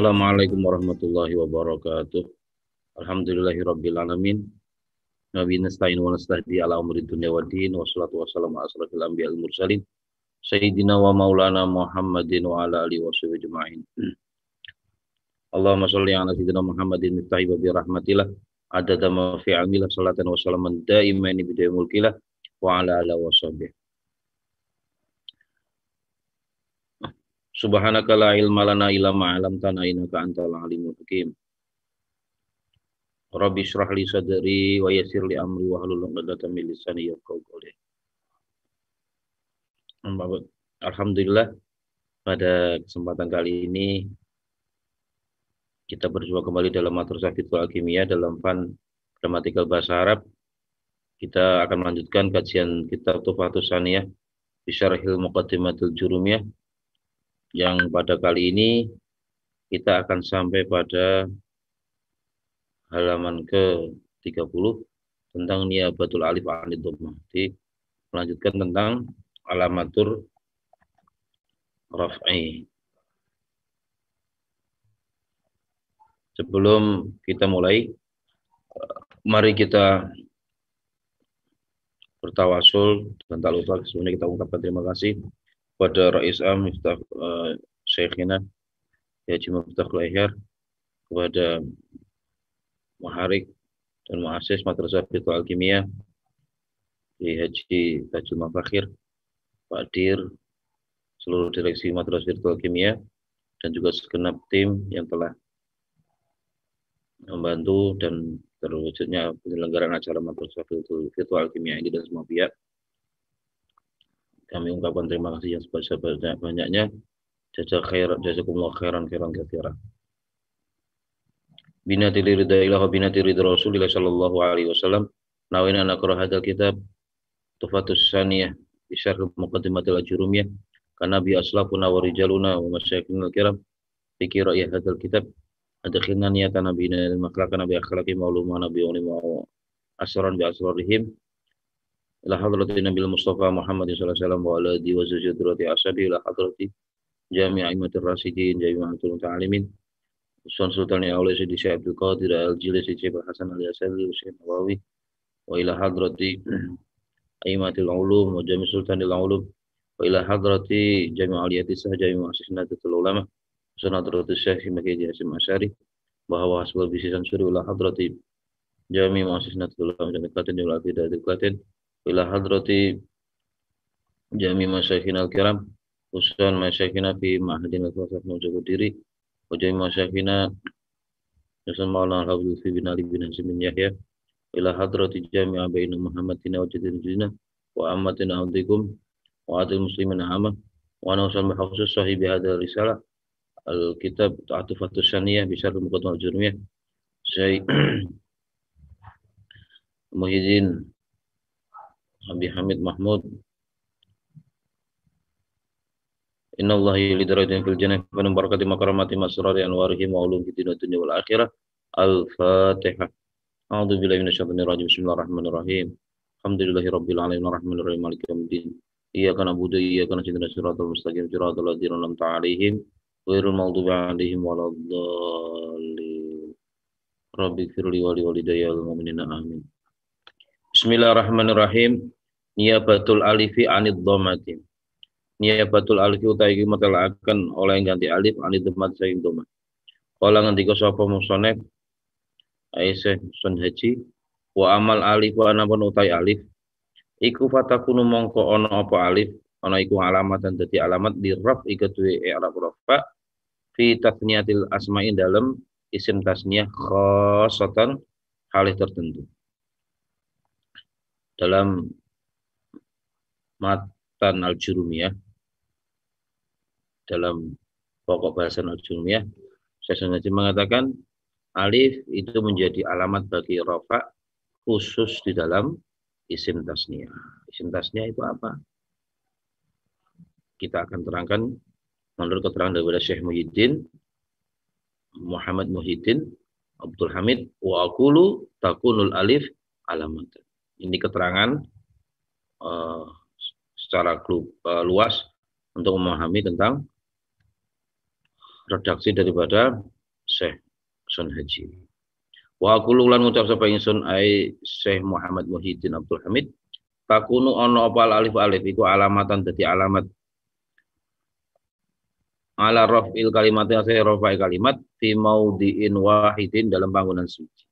Assalamualaikum warahmatullahi wabarakatuh. Alhamdulillahirrabbilalamin. Nabi nasta'in wa nasta'di ala umri dunia wa din Wassalatu wassalamu ala asrafil anbiya al-mursalin. Sayyidina wa maulana Muhammadin wa ala alihi wa sahbihi jema'in. Allahumma salli ala Sayyidina Muhammadin mitahi wa birahmatillah. Adada ma salatan wa salaman da'imaini bidaya mulkilah wa ala ala wa sahbihi. Subhanaka la ilma lana illa ma 'allamtana innaka antal alimul hakim. Rabbi shrah li sadri wa yassir li amri wa hlul 'uqdatam min lisani yafqahu qawli. Alhamdulillah pada kesempatan kali ini kita berjumpa kembali dalam Madrasah Fitul Alkimia dalam fan gramatikal bahasa Arab. Kita akan melanjutkan kajian kitab Tufatus Saniyah bisharhil Muqaddimatul Jurumiyah yang pada kali ini kita akan sampai pada halaman ke-30 tentang niabatul alif anid dhammah. Jadi melanjutkan tentang alamatur raf'i. Sebelum kita mulai, mari kita bertawasul dan tak lupa sebelumnya kita ungkapkan terima kasih kepada Rais Am Miftah uh, Syekhina Haji Miftahul Ihyar kepada Muharik dan Muasis Madrasah Fitul Alkimia di Haji Tajul Mafakhir Pak Dir seluruh direksi Madrasah Virtual Kimia dan juga segenap tim yang telah membantu dan terwujudnya penyelenggaraan acara Madrasah Virtual Kimia ini dan semua pihak. Kami ungkapkan terima kasih yang sebanyak-banyaknya. Jasa khairan, jazakumullah khairan, khairan, khairan. Binati ridha ilah bina binati ridha rasulillah sallallahu alaihi wasallam. Nawin anak hadal kitab. Tufatus saniyah. Bisyar muqaddimatil ajurumiyah. Karena bi aslafuna wa rijaluna wa masyakinul kiram. Fikir ya hadal kitab. أدخلنا نيتنا بنا akhlaki نبي nabi مولوما نبي asaran bi asrarihim ila hadrati nabil mustafa muhammad sallallahu alaihi wasallam wa ala wa zujudrati ashabi ila hadrati jami'a imatir rasidin jami'atul ta'alimin Usman Sultan ya Allah Sayyidi Syekh Abdul Qadir Al Jilis Syekh Hasan Al Yasari Syekh Nawawi wa ila hadrati Aimatul Ulum wa Jami Sultanil Ulum wa ila hadrati Jami Aliyati Sah Jami Muassisnatul Ulama Sanadratu Syekh Mekhidi Hasim Asyari bahwa hasbul bisisan suri ila hadrati Jami Muassisnatul Ulama Jami Klaten Ulama Bidadil Klaten ila hadrati jami masyayikhina al-kiram khususan masyayikhina fi mahadin al-khusus diri wa jami masyayikhina Nasan ma'ala Al-Habib Lutfi bin Ali bin Hasim bin Yahya ila hadrati jami abainu Muhammadina wa jadidina jidina wa ammatina abdikum wa adil muslimin ahama wa nausal mahafusus sahibi hadha risalah al-kitab ta'atufatul saniyah bisyar al-jurmiyah Syekh Muhyiddin Abi Hamid Mahmud. Inna Allah yulid fil jannah wa barakati makramati masrari anwarihi maulun fi dunya wal akhirah. Al-Fatihah. A'udzu billahi minasyaitonir rajim. Bismillahirrahmanirrahim. Alhamdulillahi rabbil alamin arrahmanir rahim maliki yaumiddin. Iyyaka na'budu wa iyyaka nasta'in shiratal mustaqim shiratal ladzina an'amta 'alaihim ghairil maghdubi 'alaihim waladdallin. Rabbi firli wa li walidayya mu'minina amin. Bismillahirrahmanirrahim. Niyabatul alifi anid dhammatin. Niyabatul alifi utawi akan oleh ganti alif anid dhammat saking dhammah. Kala ngendika sapa musonek Aisyah Sun Haji wa amal alif wa anapun utai alif iku fatakunu mongko ono apa alif ana iku dan dadi alamat di raf iku duwe i'rab rafa fi tasniyatil asma'in dalam isim tasniyah khosatan halih tertentu dalam matan al-jurumiyah dalam pokok bahasan al-jurumiyah saya sengaja mengatakan alif itu menjadi alamat bagi rofa khusus di dalam isim tasnia. Isim tasnia itu apa? Kita akan terangkan menurut keterangan daripada Syekh Muhyiddin Muhammad Muhyiddin Abdul Hamid wa aqulu takunul alif alamat ini keterangan uh, secara klub, uh, eh, luas untuk memahami tentang redaksi daripada Syekh Sun Haji. Wa kululan ngucap sapa ingsun ai Syekh Muhammad Muhyiddin Abdul Hamid takunu ono opal alif alif iku alamatan jadi alamat ala rofil kalimat yang saya rofai kalimat fi maudiin wahidin dalam bangunan suci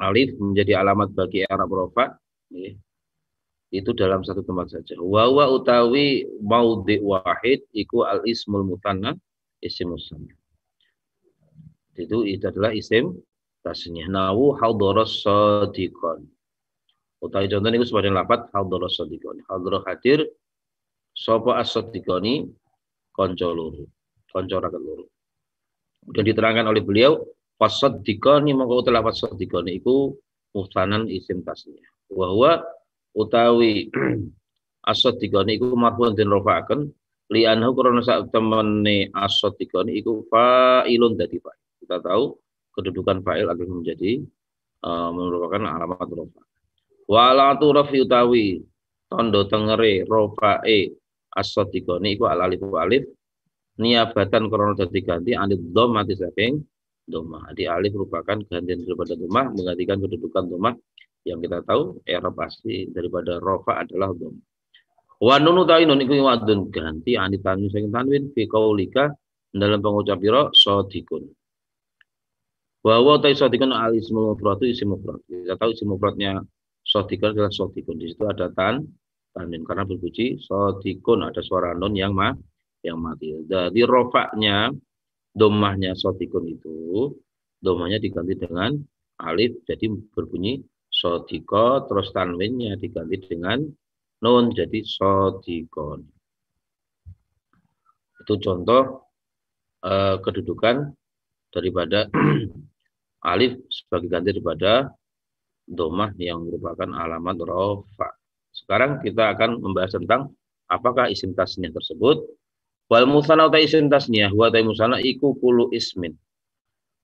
alif menjadi alamat bagi Arab rofa ya, itu dalam satu tempat saja wawa utawi maudhi wahid iku al ismul mutanna isim musanna itu itu adalah isim tasnya nawu hadaras sadiqan utawi contohnya itu sebagian lapat hadaras sadiqan hadar hadir sapa as-sadiqani kanca loro kanca raket loro kemudian diterangkan oleh beliau Fasad maka mongko telah itu dikoni iku muhtanan isim tasnya. utawi asad itu iku marfuun den akan li anhu saat temani temene asad dikoni iku fa'ilun dadi fa'il. Kita tahu kedudukan fa fa'il akan menjadi uh, merupakan alamat rofa. Walatu rofi utawi tondo tengere rofae asad dikoni iku alif alif niabatan korona dadi ganti anid mati saking domah. Di alif merupakan gantian daripada domah menggantikan kedudukan domah yang kita tahu era pasti daripada rofa adalah domah. Wa nunu tainun iku wadun ganti ani tanwin saking tanwin fi qaulika dalam pengucap pira sodikun. Bahwa tai sodikun al ismul mufrad itu isim mufrad. Kita tahu isim mufradnya sodikun adalah sodikun. Di situ ada tan tanwin karena berbunyi sodikun ada suara nun yang ma yang mati. Jadi rofaknya domahnya sotikun itu domahnya diganti dengan alif jadi berbunyi sotiko terus tanwinnya diganti dengan nun jadi sotikon itu contoh eh, kedudukan daripada alif sebagai ganti daripada domah yang merupakan alamat rofa sekarang kita akan membahas tentang apakah isim tasnya tersebut Wal musana ta isim tasnia wa ta musana iku kulu ismin.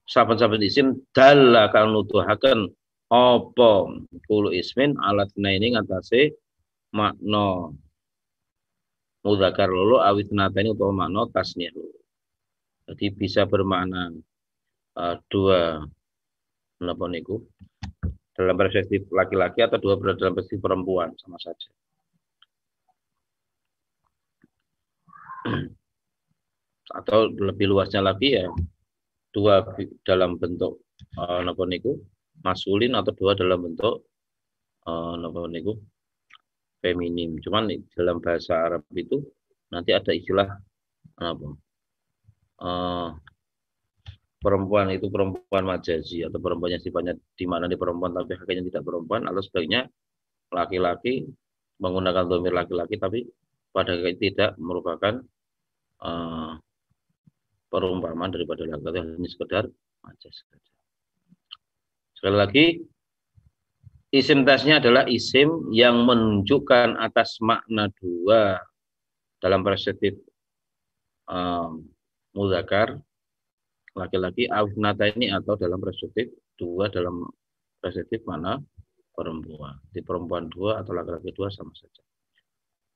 Saben-saben isim dalla kang nuduhaken apa kulu ismin alat ini ngatasé makna mudzakkar lulu awit natani utawa makna tasnia. Jadi bisa bermakna uh, dua menapa niku dalam perspektif laki-laki atau dua dalam perspektif perempuan sama saja. atau lebih luasnya lagi ya dua dalam bentuk uh, napa niku masulin atau dua dalam bentuk uh, napa niku feminim. Cuman dalam bahasa Arab itu nanti ada istilah apa? Uh, eh, perempuan itu perempuan majazi atau perempuan perempuannya sifatnya di mana di perempuan tapi hakikatnya tidak perempuan atau sebaliknya laki-laki menggunakan domir laki-laki tapi pada tidak merupakan uh, perumpamaan daripada lagat ini sekedar majas saja. Sekali lagi, isim tasnya adalah isim yang menunjukkan atas makna dua dalam perspektif um, eh, mudakar laki-laki awnata ini atau dalam perspektif dua dalam perspektif mana perempuan di perempuan dua atau laki-laki dua sama saja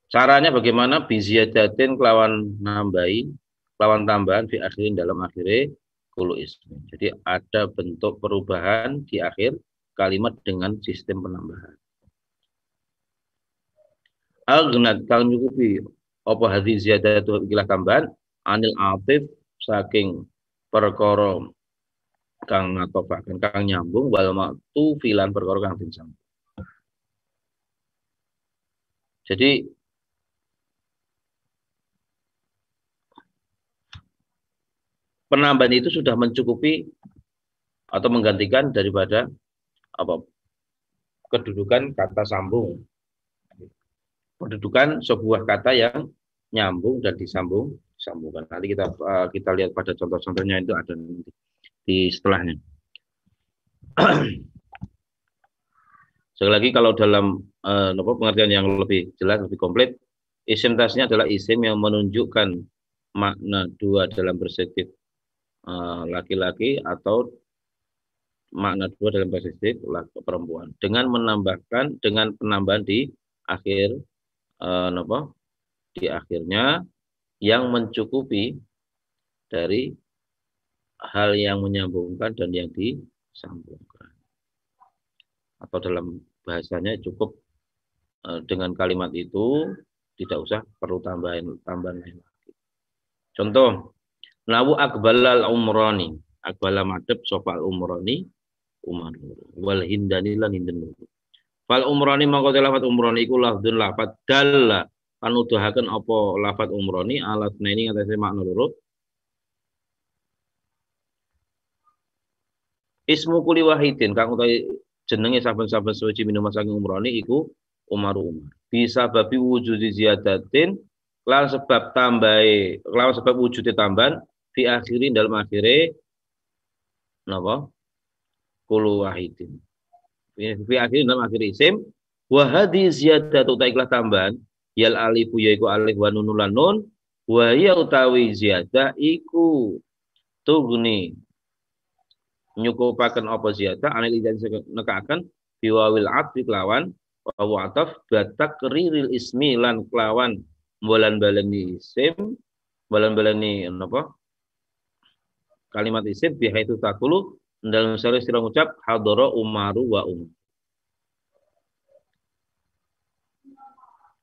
Caranya bagaimana jatin kelawan nambahi, kelawan tambahan fi akhirin dalam akhirnya kulu ismi. Jadi ada bentuk perubahan di akhir kalimat dengan sistem penambahan. Agnat kang nyukupi apa hadi ziyadatu ikilah tambahan anil atif saking perkara kang bahkan kang nyambung wal tu filan perkara kang sambung. Jadi penambahan itu sudah mencukupi atau menggantikan daripada apa kedudukan kata sambung kedudukan sebuah kata yang nyambung dan disambung sambungkan nanti kita eh, kita lihat pada contoh-contohnya itu ada di setelahnya sekali lagi kalau dalam uh, pengertian yang lebih jelas lebih komplit isim tasnya adalah isim yang menunjukkan makna dua dalam perspektif Eh, laki-laki uh, atau makna dua dalam bahasa Inggris perempuan dengan menambahkan dengan penambahan di akhir uh, eh, apa di akhirnya yang mencukupi dari hal yang menyambungkan dan yang disambungkan atau dalam bahasanya cukup uh, dengan kalimat itu tidak usah perlu tambahin tambahan lain lagi contoh Lawu akbalal umroni Akbala madep sofal umroni Umar. Wal hindani lan hindan Fal umrani kau telafat umroni iku lafdun lafat dalla. Kan udahaken apa lafat umroni alat neni ngatasi makna lurut. Ismu kuli wahidin kang utawi jenenge saben-saben suci minuman saking umroni iku umar Umar. Bisa babi wujud ziyadatin lalu sebab tambah, lalu sebab wujudnya tambahan fi akhirin dalam akhirnya, napa kulu wahidin fi akhirin dalam akhir isim wa hadhi ziyadatu taiklah tambahan yal alifu yaiku alif wa nunul nun wa ya utawi ziyadah iku tugni nyukupaken apa ziyadah anil idzan nekaaken biwawil atfi kelawan wa ataf riril ismi lan kelawan bolan balani isim bolan ni napa kalimat isim biha itu takulu dalam sehari sila ucap hadoro umaru wa um.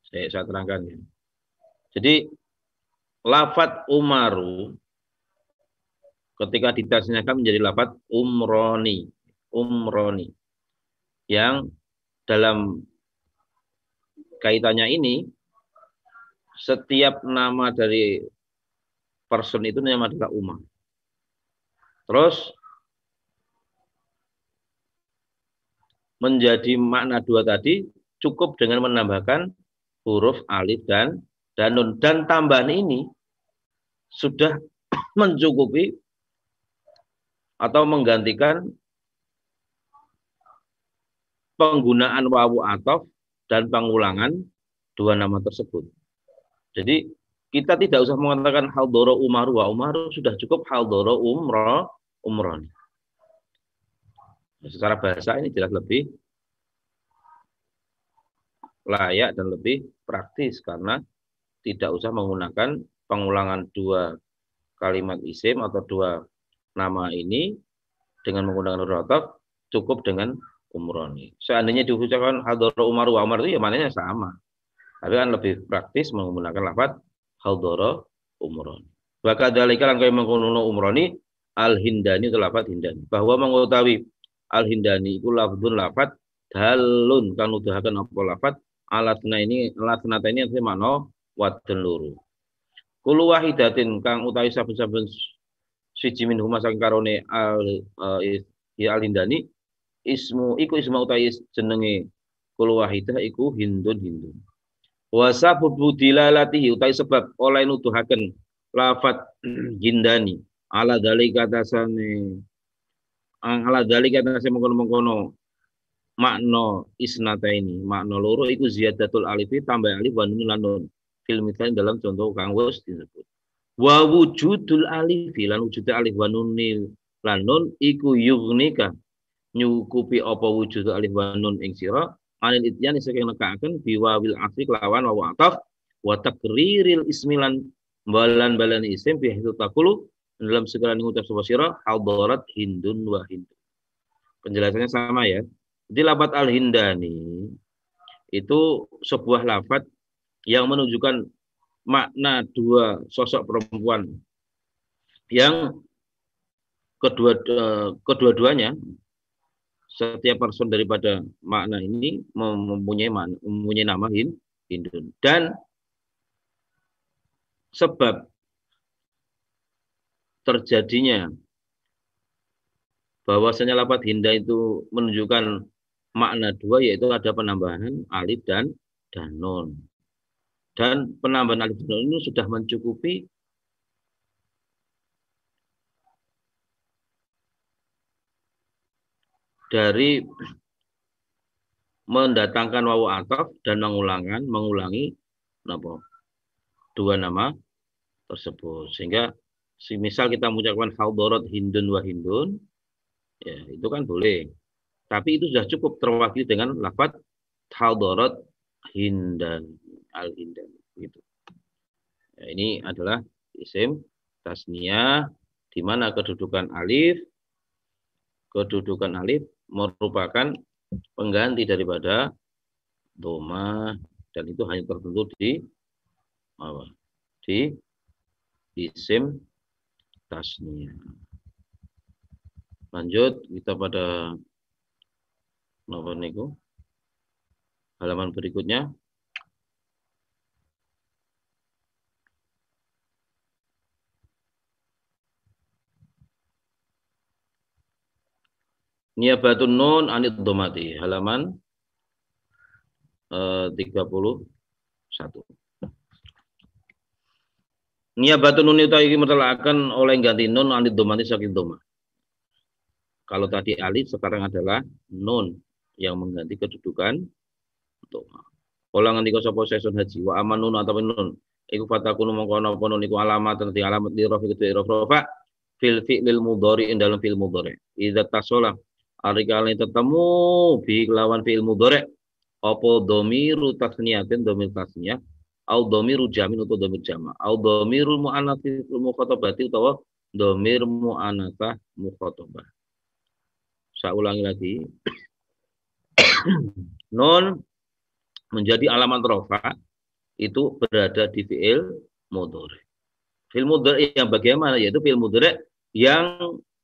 Saya, saya terangkan ya. Jadi lafat umaru ketika ditasnyakan menjadi lafat umroni umroni yang dalam kaitannya ini setiap nama dari person itu namanya adalah umar Terus menjadi makna dua tadi cukup dengan menambahkan huruf alif dan dan nun dan tambahan ini sudah mencukupi atau menggantikan penggunaan wawu atof dan pengulangan dua nama tersebut. Jadi kita tidak usah mengatakan doro umar wa umar sudah cukup hal doro umroh umron. Nah, secara bahasa ini jelas lebih layak dan lebih praktis karena tidak usah menggunakan pengulangan dua kalimat isim atau dua nama ini dengan menggunakan rotok cukup dengan umroni. Seandainya diucapkan hadoro umar wa umar itu ya maknanya sama. Tapi kan lebih praktis menggunakan lafadz hadara umron. Maka dalika langkai mengkonono umroni al-hindani itu lafat hindani. Bahwa mengutawi al-hindani itu lafdun lafat dalun kan nuduhakan apa lafat alatna ini alatna ini artinya wat wat teluru. Kulu wahidatin kang utawi saben-saben siji min huma sang karone al uh, ya al-hindani ismu iku isma utawi jenenge kulu wahidah iku hindun hindun wa budila latih utai sebab oleh nuduhaken lafat jindani ala dalik sana ang ala dalik kata sana mengkono-mengkono makno isnata ini makno loro itu ziyadatul alifi tambah alif wanun lanun film itu dalam contoh kang wes disebut wa wujudul alifi lan wujud alif wanun nil lan iku yugnika nyukupi apa wujud alif wanun ing sira anil ityan nekaken biwa wil asri kelawan wawu ataf wa takriril ismilan balan balan isim bi hidu takulu dalam segala ngucap sebuah sirah hadarat hindun wa hindun penjelasannya sama ya di lafat al hindani itu sebuah lafat yang menunjukkan makna dua sosok perempuan yang kedua eh, kedua-duanya setiap person daripada makna ini mempunyai makna, mempunyai nama Hindun dan sebab terjadinya bahwasanya lapat hinda itu menunjukkan makna dua yaitu ada penambahan alif dan dan non dan penambahan alif dan non ini sudah mencukupi dari mendatangkan wawu ataf dan mengulangan mengulangi dua nama tersebut sehingga si misal kita mengucapkan haudorot hindun wa hindun ya itu kan boleh tapi itu sudah cukup terwakili dengan lafat haudorot hindan al hindan gitu ya, ini adalah isim tasnia di mana kedudukan alif kedudukan alif merupakan pengganti daripada doma dan itu hanya tertentu di apa, di isim tasnia. Lanjut kita pada nomor niku halaman berikutnya Niabatun nun anit domati halaman eh, uh, 31. Niabatun nun itu lagi mertelakan oleh ganti nun anit domati sakit doma. Kalau tadi alif sekarang adalah nun yang mengganti kedudukan doma. Olang nganti kau sesun haji wa amanun atau nun iku fataku mongko ana apa iku alamat nanti alamat di rafi kedua rafa fil fi'lil mudori ing dalam fil mudori. idza alikalane tetemu bi lawan ilmu dore. apa dhamiru tasniyatin domir tasniyah au domiru jamin atau domir jama au dhamiru muannatsi mukhatabati utawa dhamir muannatsah mukhatabah saya ulangi lagi Non menjadi alamat rofa itu berada di fi'il mudhari fi'il mudhari yang bagaimana yaitu fi'il mudhari yang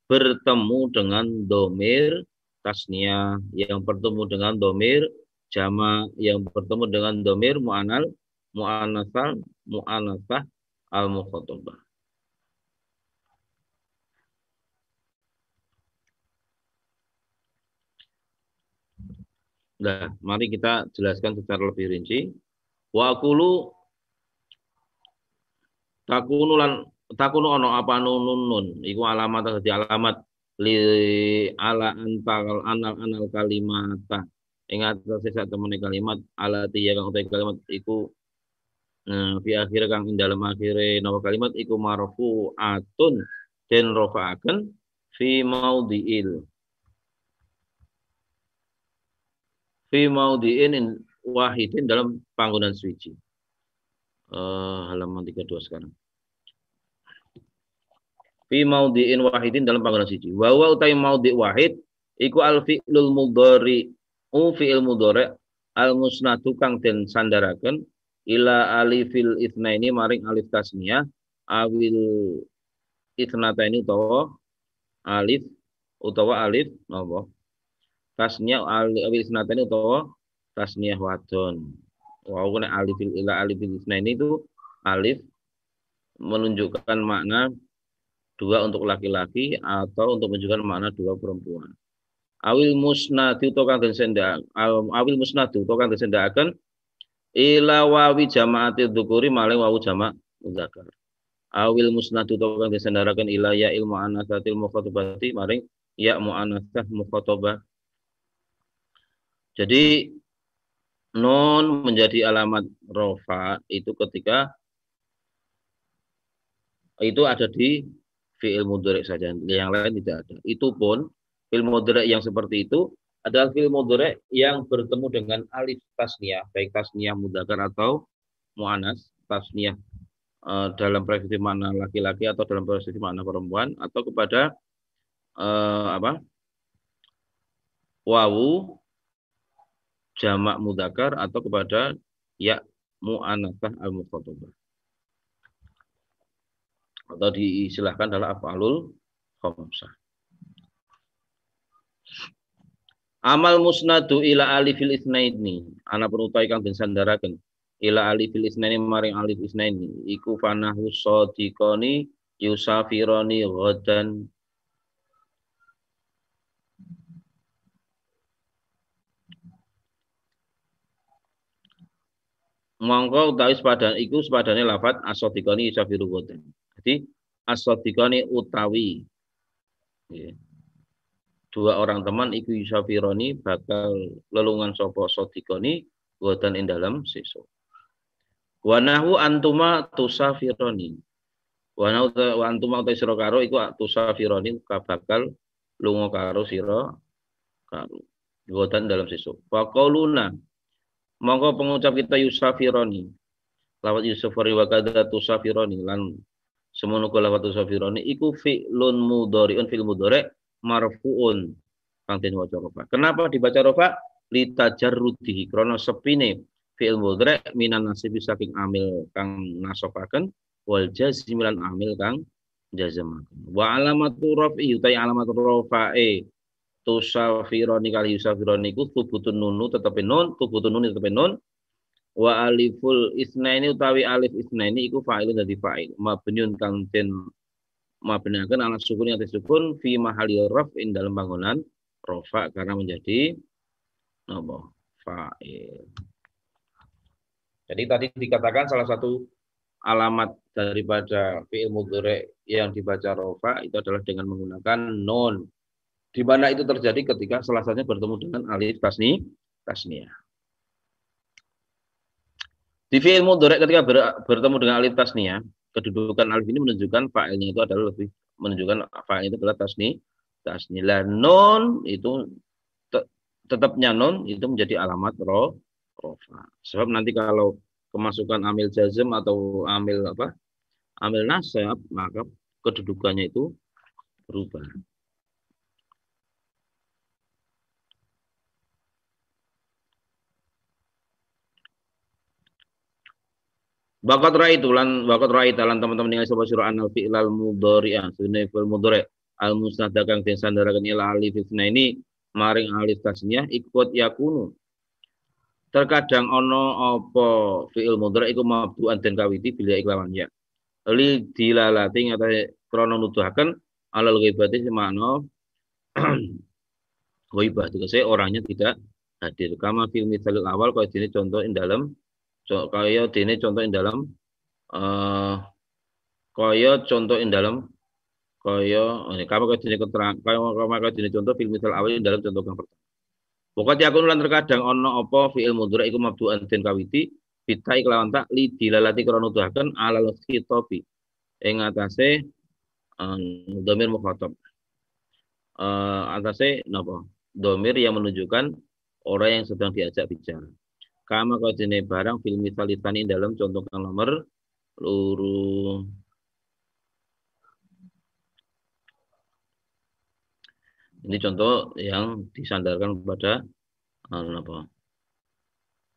bertemu dengan domir tasnia yang bertemu dengan domir jama yang bertemu dengan domir mu'anal mu'anasal mu'anasah al mukhotobah Nah, mari kita jelaskan secara lebih rinci. Wa takunulan Takunono ono apa nun nun iku alamat di alamat li ala antal anal anal kalimata Ingat atase sak kalimat ala tiya kang kalimat iku nah fi akhir kang ing dalam akhire nama kalimat iku marfu atun den rofa'aken fi maudhi'il fi diin wahidin dalam panggonan suci uh, halaman 32 sekarang fi maudiin wahidin dalam panggonan siji. Wa wa utai maudi wahid iku al fi'lul mudhari u fi'il mudhari al musnadu kang den sandaraken ila alifil itna ini maring alif tasniyah awil ithnata ini utawa alif utawa alif napa tasniyah awil ithnata ini utawa tasniyah wadon wau nek alifil ila alifil ini itu alif menunjukkan makna dua untuk laki-laki atau untuk menunjukkan makna dua perempuan. Awil musnadi utawa kang sendak awil musnadi utawa kang den ila wawi jamaati dzukuri maling wawu jamak muzakar. Awil musnadi utawa kang den ila ya ilmu anasatil mukhatabati maling ya mu'anasah mukhatabah. Jadi non menjadi alamat rofa itu ketika itu ada di fi'il mudhari saja. Yang lain tidak ada. Itu pun fi'il mudhari yang seperti itu adalah fi'il mudhari yang bertemu dengan alif tasniah, baik tasniyah mudzakkar atau mu'anas tasniah e, eh, dalam prestasi mana laki-laki atau dalam prestasi mana perempuan atau kepada e, apa? wawu jamak mudzakkar atau kepada ya mu'anasah al-mukhatabah atau diistilahkan adalah afalul khamsah. Amal musnadu ila alifil isnaini. Ana pun utai kang den sandaraken. Ila alifil isnaini maring alif isnaini. Iku fanahu sadiqani yusafirani ghadan Mongko utawi sepadan iku sepadane lafat asodikoni yusafiru ghadan. Jadi asodikoni utawi dua orang teman iku yusafironi bakal lelungan sopo sotikoni buatan in dalam sesu. Wanahu antuma tusafironi. Wanahu antuma utai sira karo iku tusafironi bakal lungo karo siro karo buatan dalam sesu. Fakoluna. mongko pengucap kita yusafironi lawat yusafari wa tusafironi lan semono kula watu safironi iku fi'lun mudhari'un fil mudhari' marfu'un kang den waca rofa. Kenapa dibaca rofa? tajarrudi krana sepine fi'l mudhari' minan nasib saking amil kang nasofaken wal jazmilan amil kang jazamaken. Wa alamatu raf'i utai alamatu rafa'i tusafironi kali yusafironi iku subutun nunu tetepi nun, subutun nun tetepi nun wa aliful isna ini utawi alif isna ini iku fa'il dadi fa'il mabniun kang den mabniaken ala sukun yang sukun fi mahali in dalam bangunan rofa karena menjadi apa fa'il jadi tadi dikatakan salah satu alamat daripada fi'il mudhari yang dibaca rofa itu adalah dengan menggunakan non di mana itu terjadi ketika salah satunya bertemu dengan alif tasni tasniyah di fi'il mudhari ketika ber, bertemu dengan alif tasniyah, kedudukan alif ini menunjukkan fa'ilnya itu adalah lebih menunjukkan fa'il itu adalah tasni tasni la non itu te, tetapnya non itu menjadi alamat ro rofa. Sebab nanti kalau kemasukan amil jazm atau amil apa? amil nasab, maka kedudukannya itu berubah. Bakat rai itu lan bakat rai talan teman-teman dengan sebuah surah anal mudori ya sunai fil mudhari' al musnada dagang den sandaraken ilal alif isna ini maring alif tasnya ikut yakunu terkadang ono apa fi'il mudori iku mabdu'an dan kawiti bila iklaman ya li dilalati atau krono nuduhaken alal ghibati semana ghibah saya orangnya tidak hadir kama fil misalil awal kau sini contohin dalam kaya dene contoh ing dalam uh, eh, kaya contoh ing dalam kaya oh, ini kama kaya dene keterang kaya kama kaya dene contoh Film misal awal ing dalam contoh yang pertama Pokoknya aku nulan terkadang ono opo. ilmu dura iku mabduan anten kawiti bitai kelawan tak li dilalati krana ala alal topi ing atase eh, domir mukhatab uh, atase nopo domir yang menunjukkan orang yang sedang diajak bicara Kama kau jenis barang film talitani dalam contoh kang nomor luru. Ini contoh yang disandarkan kepada anu, apa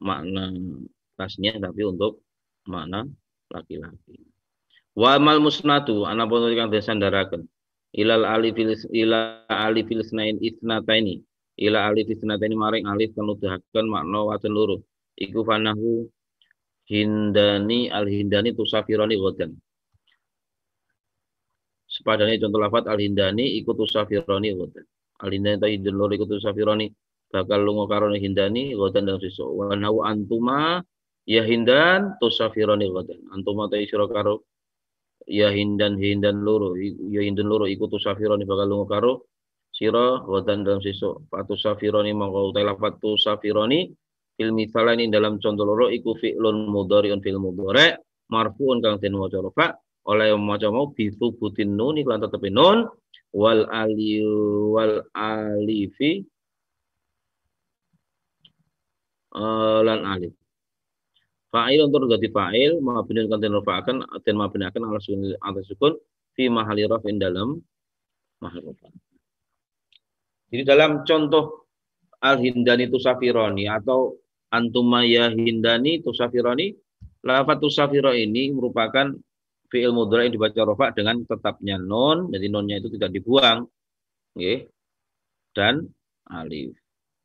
makna kasnya tapi untuk makna laki-laki. Wa mal musnatu anak pun kang disandarkan ilal alifil ila alifil isnain isnataini ila alif ini maring alif kanuduhaken makna waten luruh iku fanahu hindani al hindani tusafirani ghadan sepadanya contoh lafat al hindani ikut tusafirani ghadan al hindani tadi lur ikut tusafirani bakal lungo karone hindani ghadan dan sisu. wa antuma ya hindan tusafirani ghadan antuma ta isra karo ya hindan hindan loro ya hindan loro ikut tusafirani bakal lungo karo siro ghadan dan Patu safironi mau kau lafat tusafirani fil misalan ini dalam contoh loro iku fi'lun mudhari'un fil mudhari' marfu'un kang den maca rafa oleh maca mau bi subutin nun iklan tetepi nun wal ali wal alifi uh, eh, lan alif fa'il untuk dadi fa'il mabniun kang den rafa'aken den mabniaken ala sukun atas sukun fi mahali raf'in dalam mahal rafa' Jadi dalam contoh al hindani tusafironi atau antumaya hindani tusafironi lafat tusafiro ini merupakan fi'il mudhari yang dibaca rofa dengan tetapnya non jadi nonnya itu tidak dibuang okay. dan alif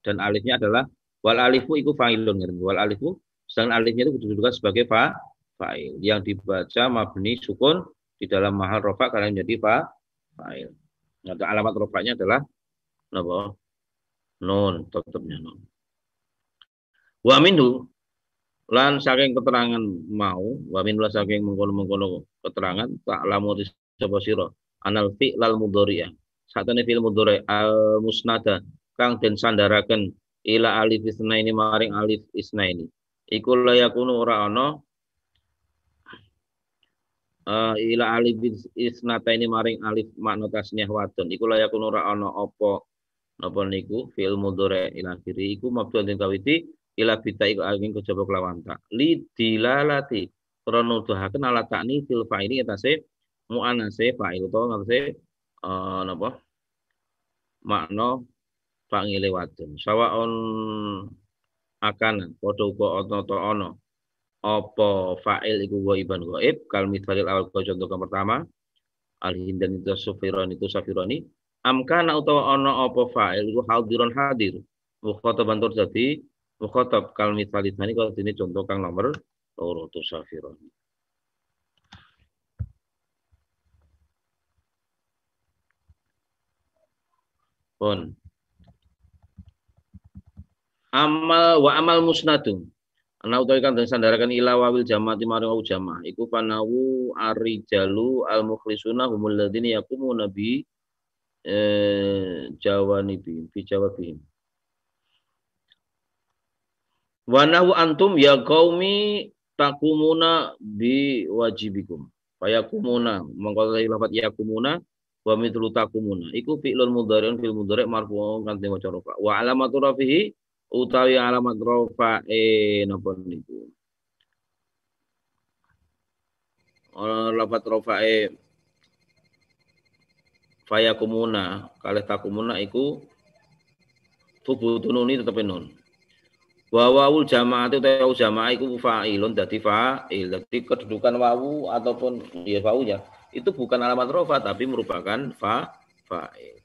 dan alifnya adalah wal alifu iku fa'ilun wal alifu sedangkan alifnya itu didudukan sebagai fa fa'il yang dibaca mabni sukun di dalam mahal rofa karena menjadi fa fa'il nah, alamat rofanya adalah nabo Nun, tetapnya nun. Wa minhu lan saking keterangan mau wa minhu lan saking mengkono-mengkono keterangan tak lamu sapa sira anal Lal mudhari'ah satane fi'il mudhari' al musnada kang den sandaraken ila alif Isna ini maring alif Isna ini. iku layakunu ora ana uh, ila alif isnata ini maring alif makna tasniyah wadon iku layakunu ora ana apa napa niku fil mudhari ila akhiri iku mabdu den kawiti ila bita iku angin kejaba kelawan tak li dilalati krana nuduhaken ala takni fil fa'ili atase mu'anase fa'il to ngatese uh, napa makna fa'ile wadon on akanan padha uga ana ta ana apa fa'il iku ghaiban ghaib kal mithalil awal contoh yang pertama al hindan itu safiron itu safironi amkana utawa ana apa fa'il iku hadirun hadir mukhataban tur dadi mukhatab kal misal tani kalau ini contoh kang nomor loro tusafiron pun amal wa amal musnadun ana utawi kan den sandaraken ila wawil jamaati marang jamaah iku panawu arijalu al mukhlisuna humul ladzina yaqumu nabi eh, jawanibihim fi jawabihim wa nahu antum ya qaumi takumuna bi wajibikum fayakumuna mengkotai lafat yakumuna wa mitlu takumuna iku fi'lun mudhari'un fil mudhari' marfu'un kan demo cara wa alamatu rafihi utawi alamat rafa'e napa niku lafat rafa'e Faya kumuna kalih takumuna iku tubuh tununi tetapi nun wa wawul jamaat itu tahu jamaah iku fa'ilun dadi fa'il dadi kedudukan wawu ataupun ya wawu ya itu bukan alamat rofa tapi merupakan fa fa'il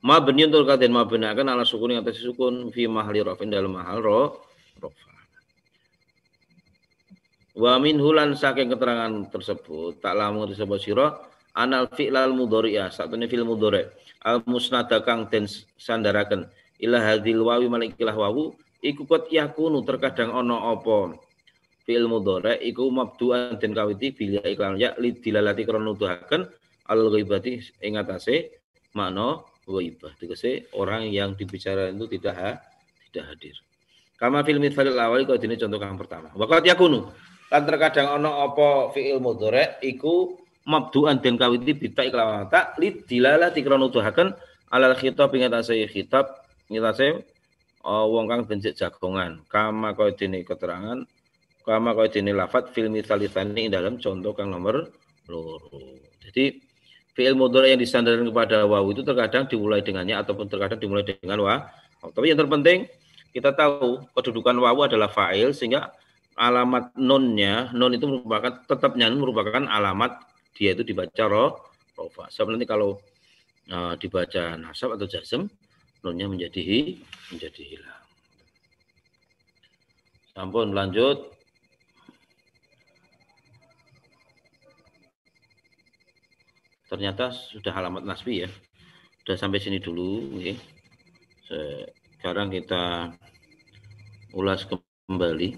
mabni untuk kaden mabni akan ala sukun yang atas sukun fi mahli rofin dalam mahal roh rofa wa min hulan saking keterangan tersebut tak lama tersebut sirah anal fi'lal mudhari'ah satune fi'l mudhari' al musnad kang den sandaraken ila hadil wawi malikilah wawu iku kot yakunu terkadang ono apa fil mudhari' iku mabdu'an den kawiti bila iklan ya lidilalati karena nuduhaken al ghibati ing atase makna ghibah tegese orang yang dibicara itu tidak ha, tidak hadir kama fil mitfalil awal kok dene contoh kang pertama waqat yakunu kan terkadang ono opo fi'il mudhari' iku mabduan dan kawiti bita iklawan tak lid dilalah tuhakan alal kita. Ingat saya kitab. Ingat saya eh, wong kang benjek jagongan kama kau dini keterangan kama kau dini lafat film salisani dalam contoh kang nomor loro jadi fi'il mudhari yang disandarkan kepada wawu itu terkadang dimulai dengannya ataupun terkadang dimulai dengan wa tapi yang terpenting kita tahu kedudukan wawu adalah fa'il sehingga alamat nonnya non itu merupakan tetapnya merupakan alamat dia itu dibaca roh rofa. Sebab nanti kalau uh, dibaca nasab atau jazm, nunnya menjadi menjadi hilang. Sampun lanjut. Ternyata sudah alamat nasbi ya. Sudah sampai sini dulu. Okay. Sekarang kita ulas kembali.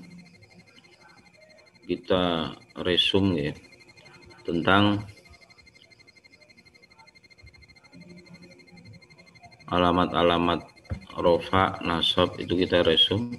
Kita resume ya tentang alamat-alamat rofa nasab itu kita resum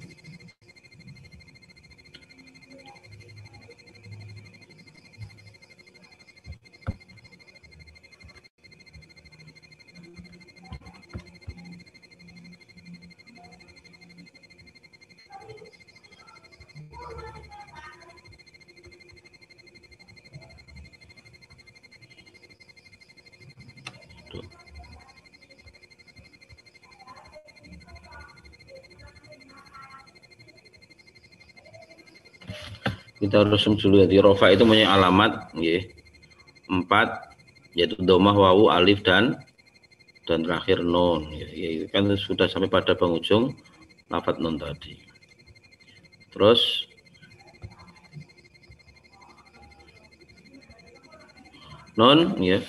kita harus dulu jadi ya. rofa itu punya alamat ya empat yaitu domah wawu alif dan dan terakhir non, ya, ya, kan sudah sampai pada penghujung lafat non tadi terus non ya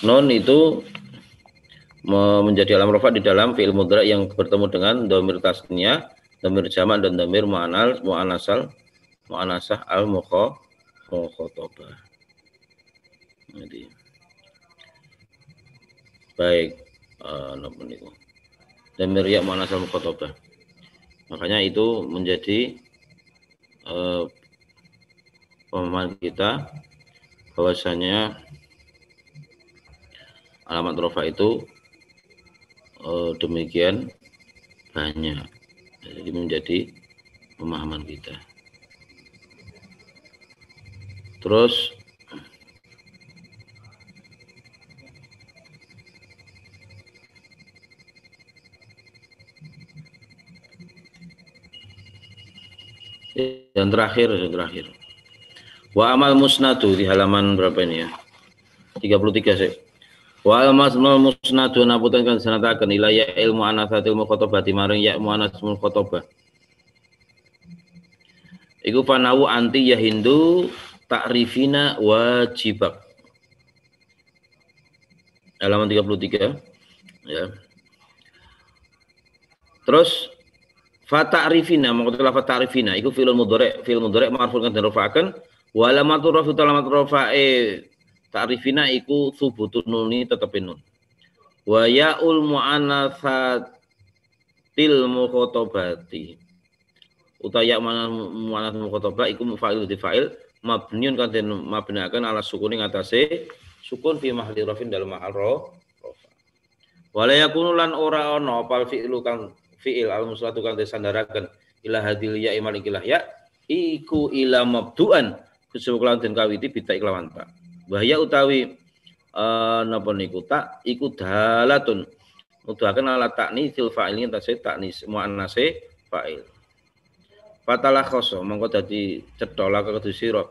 non itu menjadi alam rofa di dalam fiil mudra yang bertemu dengan domir tasnya domir jama dan domir mu'anal mu'anasal mu'anasah al mukhotobah. Jadi baik uh, itu. Dan miriak mu'anasah mukhotobah. Makanya itu menjadi uh, pemahaman kita bahwasanya alamat rofa itu eh, demikian banyak jadi menjadi pemahaman kita Terus yang terakhir yang terakhir wa amal musnadu di halaman berapa ini ya 33 sih wa amal musnadu nabutan kan sanatakan ilaya ilmu anasatil mukhotobah dimaring ya ilmu muanasul mukhotobah iku panawu anti ya hindu Ta'rifina wajibak. Halaman 33. Ya. Terus fata'rifina mengatakan ta'rifina iku fi'il mudhari' fi'il mudhari' marfu' kan rafa'kan wa alamatu rafi' alamat rafa'i ta'rifina iku thubutun nuni tetepin nun wa ya'ul mu'anatsatil mukhatabati utaya mana mu'anats mukhotobah iku fa'il di fa'il mabniun kan den mabnakan ala ing atase sukun fi mahli rafin dalam mahal ro wala yakunu lan ora ana pal fi'lu kang fi'il al muslatu kang disandaraken ila hadil ya imal ikilah ya iku ila mabduan kesukulan den kawiti bita iklawan ta bahaya utawi uh, napa niku tak iku dalatun mudahaken ala takni fil fa'ilin takni taknis anase fa'il Fatalah kosong mongko dadi cethola kedu sira.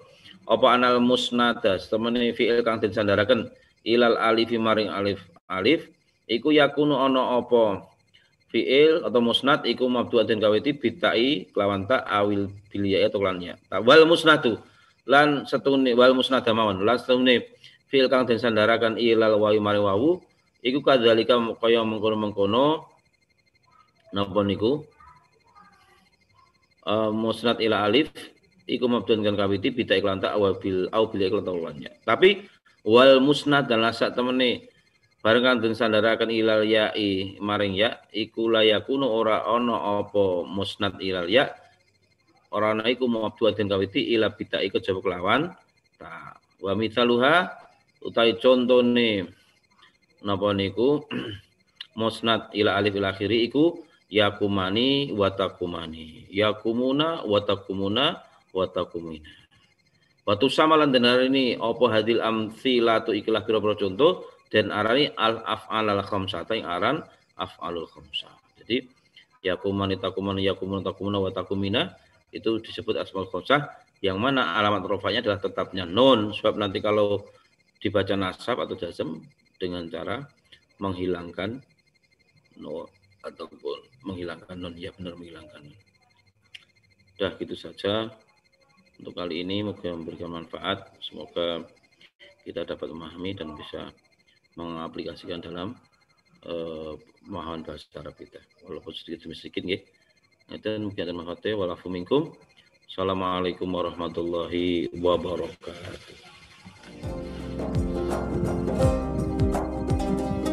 Apa anal musnada temene fi'il kang den sandaraken ilal alifi maring alif alif iku yakunu ana apa fi'il atau musnad iku mabdu'atin kawiti bitai kelawan ta awil bilya atau kelannya. Nah, wal musnadu lan setune wal musnada mawon lan setune fi'il kang den sandaraken ilal wawi maring wawu iku kadzalika kaya mengkono-mengkono napa niku Eh, musnad ila alif iku mabdun kan kawiti bida iklanta awal bil au bil iklanta ulanya. Tapi wal musnad dan lasak temene bareng sandara sandarakan ilal ya'i maring ya iku layakuno ora ono apa musnad ilal ya ora ana iku mabdun kan kawiti ila bida iku jawab lawan. ta wa mithaluha utai contone napa niku musnad ila alif ila akhiri iku yakumani watakumani yakumuna watakumuna watakumina Watu samalan dan hari ini opo hadil latu ikilah kira pira contoh dan arani al af'al al khamsah yang aran af'alul khamsa. Jadi yakumani takumani yakumuna takumuna watakumina itu disebut asmaul khamsa yang mana alamat rofanya adalah tetapnya non. sebab nanti kalau dibaca nasab atau jazm dengan cara menghilangkan non ataupun menghilangkan non ya benar menghilangkan Dah gitu saja untuk kali ini moga memberikan manfaat semoga kita dapat memahami dan bisa mengaplikasikan dalam pemahaman pemahaman bahasa Arab kita walaupun sedikit demi sedikit ya itu mungkin ada manfaatnya walafu Assalamualaikum warahmatullahi wabarakatuh.